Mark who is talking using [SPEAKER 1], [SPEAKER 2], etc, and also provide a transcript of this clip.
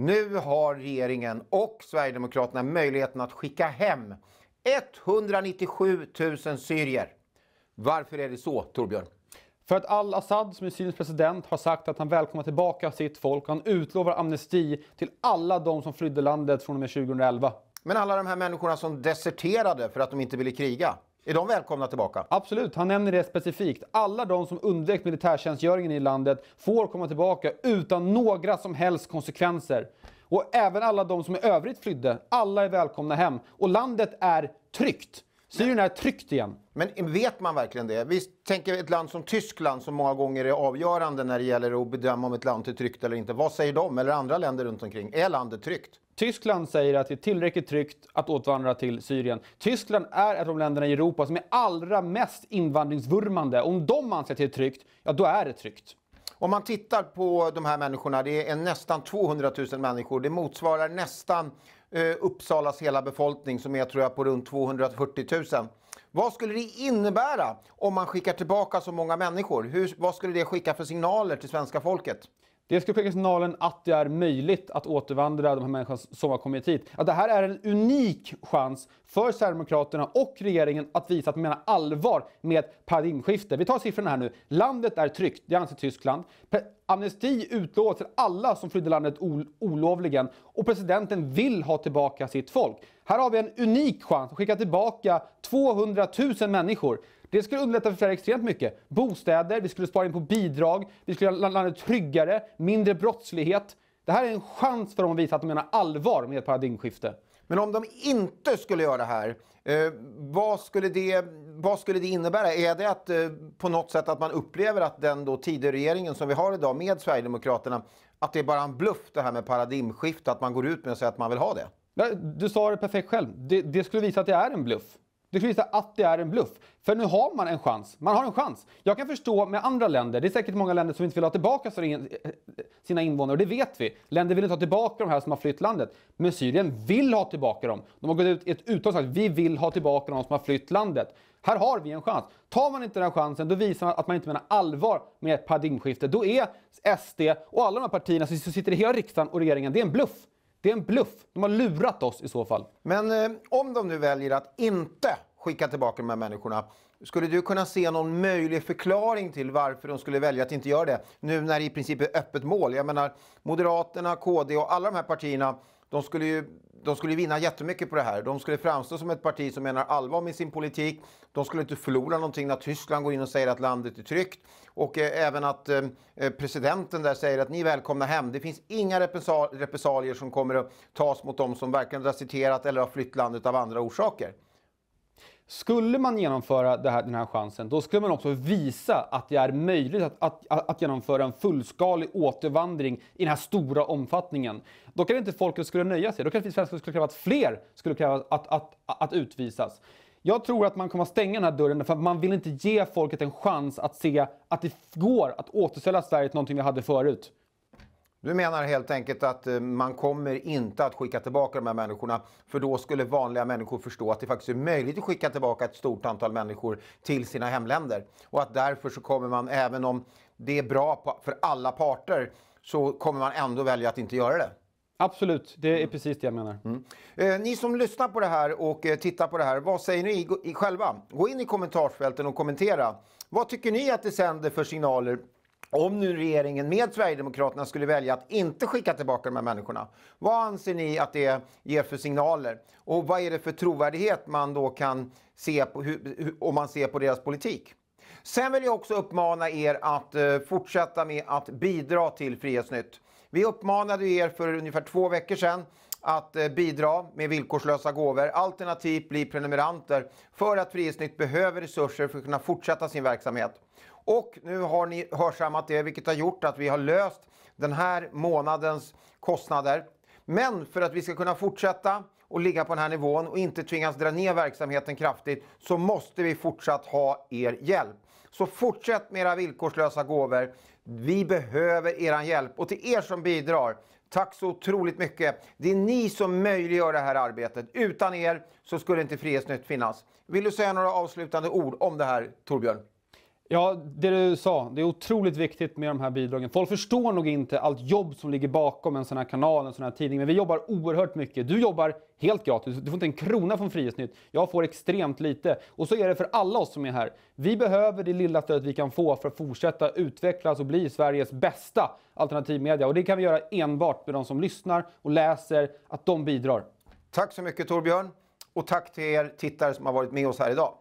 [SPEAKER 1] Nu har regeringen och Sverigedemokraterna möjligheten att skicka hem
[SPEAKER 2] 197 000 syrier. Varför är det så, Torbjörn? För att al-Assad, som är Syriens president, har sagt att han välkomnar tillbaka sitt folk. Han utlovar amnesti till alla de som flydde landet från och med 2011. Men alla de här människorna som deserterade för att de inte ville kriga? Är de välkomna tillbaka? Absolut, han nämner det specifikt. Alla de som undvek militärtjänstgöringen i landet får komma tillbaka utan några som helst konsekvenser. Och även alla de som i övrigt flydde, alla är välkomna hem. Och landet är tryggt. Syrien är tryggt igen. Men vet man verkligen det? Vi tänker ett land som Tyskland
[SPEAKER 1] som många gånger är avgörande när det gäller att bedöma om ett land är tryggt eller inte. Vad säger de eller andra länder runt
[SPEAKER 2] omkring? Är landet tryggt? Tyskland säger att det är tillräckligt tryggt att återvandra till Syrien. Tyskland är ett av de länderna i Europa som är allra mest invandringsvurmande. Om de anser att det är tryggt, ja då är det tryggt. Om man tittar på de här människorna, det är nästan 200 000
[SPEAKER 1] människor. Det motsvarar nästan eh, Uppsalas hela befolkning som är tror jag på runt 240 000. Vad skulle det innebära om man skickar tillbaka så många människor? Hur,
[SPEAKER 2] vad skulle det skicka för signaler till svenska folket? Det ska skicka signalen att det är möjligt att återvandra de här människorna som har kommit hit. Att det här är en unik chans för Sverigedemokraterna och regeringen att visa att man menar allvar med ett paradigmskifte. Vi tar siffrorna här nu. Landet är tryggt, det anser Tyskland. Amnesti utlovas till alla som flydde landet olovligen och presidenten vill ha tillbaka sitt folk. Här har vi en unik chans att skicka tillbaka 200 000 människor. Det skulle underlätta för Sverige extremt mycket. Bostäder, vi skulle spara in på bidrag, vi skulle göra landet tryggare, mindre brottslighet. Det här är en chans för dem att visa att de menar allvar med ett paradigmskifte. Men om de inte skulle göra det här, eh,
[SPEAKER 1] vad, skulle det, vad skulle det innebära? Är det att eh, på något sätt att man upplever att den då tidigare regeringen som vi har idag med Sverigedemokraterna, att det är bara en bluff det här med paradigmskifte,
[SPEAKER 2] att man går ut med och säger att man vill ha det? Du sa det perfekt själv. Det, det skulle visa att det är en bluff. Det kan visa att det är en bluff. För nu har man en chans. Man har en chans. Jag kan förstå med andra länder, det är säkert många länder som inte vill ha tillbaka sina invånare och det vet vi. Länder vill inte ha tillbaka de här som har flytt landet. Men Syrien vill ha tillbaka dem. De har gått ut i ett uttal och sagt vi vill ha tillbaka de som har flytt landet. Här har vi en chans. Tar man inte den här chansen, då visar man att man inte menar allvar med ett paradigmskifte. Då är SD och alla de här partierna som sitter i hela riksdagen och regeringen, det är en bluff. Det är en bluff. De har lurat oss i så fall. Men eh, om de nu väljer att
[SPEAKER 1] inte skicka tillbaka de här människorna. Skulle du kunna se någon möjlig förklaring till varför de skulle välja att inte göra det? Nu när det i princip är öppet mål. Jag menar Moderaterna, KD och alla de här partierna. De skulle ju de skulle vinna jättemycket på det här. De skulle framstå som ett parti som menar allvar med sin politik. De skulle inte förlora någonting när Tyskland går in och säger att landet är tryggt. Och eh, även att eh, eh presidenten där säger att ni är välkomna hem. Det finns inga repressalier som kommer att tas mot dem som varken har citerat eller har flytt landet av andra orsaker.
[SPEAKER 2] Skulle man genomföra här, den här chansen, då skulle man också visa att det är möjligt att, att, att, genomföra en fullskalig återvandring i den här stora omfattningen. Då kan inte folket skulle nöja sig. Då kanske vi svenskar skulle kräva att fler skulle kräva att, att, att utvisas. Jag tror att man kommer att stänga den här dörren för att man vill inte ge folket en chans att se att det går att återställa Sverige till någonting vi hade förut. Du menar helt enkelt att eh, man
[SPEAKER 1] kommer inte att skicka tillbaka de här människorna för då skulle vanliga människor förstå att det faktiskt är möjligt att skicka tillbaka ett stort antal människor till sina hemländer och att därför så kommer man, även om det är bra för alla parter, så kommer man ändå välja att inte göra det. Absolut, det är mm. precis det jag menar. Mm. Eh, ni som lyssnar på det här och eh, tittar på det här, vad säger ni i, i själva? Gå in i kommentarsfälten och kommentera. Vad tycker ni att det sänder för signaler om nu regeringen med Sverigedemokraterna skulle välja att inte skicka tillbaka de här människorna, vad anser ni att det ger för signaler? Och vad är det för trovärdighet man då kan se på, om man ser på deras politik? Sen vill jag också uppmana er att eh, fortsätta med att bidra till Frihetsnytt. Vi uppmanade er för ungefär två veckor sedan att eh, bidra med villkorslösa gåvor alternativt bli prenumeranter för att Frihetsnytt behöver resurser för att kunna fortsätta sin verksamhet. Och nu har ni hörsammat det, vilket har gjort att vi har löst den här månadens kostnader. Men för att vi ska kunna fortsätta och ligga på den här nivån och inte tvingas dra ner verksamheten kraftigt så måste vi fortsatt ha er hjälp. Så fortsätt med era villkorslösa gåvor. Vi behöver er hjälp och till er som bidrar, tack så otroligt mycket. Det är ni som möjliggör det här arbetet. Utan er så skulle inte Frihetsnytt finnas. Vill du säga några avslutande ord om det här Torbjörn?
[SPEAKER 2] Ja, det du sa. Det är otroligt viktigt med de här bidragen. Folk förstår nog inte allt jobb som ligger bakom en sån här kanal, en sån här tidning. Men vi jobbar oerhört mycket. Du jobbar helt gratis. Du får inte en krona från Frihetsnytt. Jag får extremt lite. Och så är det för alla oss som är här. Vi behöver det lilla stödet vi kan få för att fortsätta utvecklas och bli Sveriges bästa alternativmedia. Och det kan vi göra enbart med de som lyssnar och läser, att de bidrar. Tack så mycket Torbjörn. Och tack till er tittare som
[SPEAKER 1] har varit med oss här idag.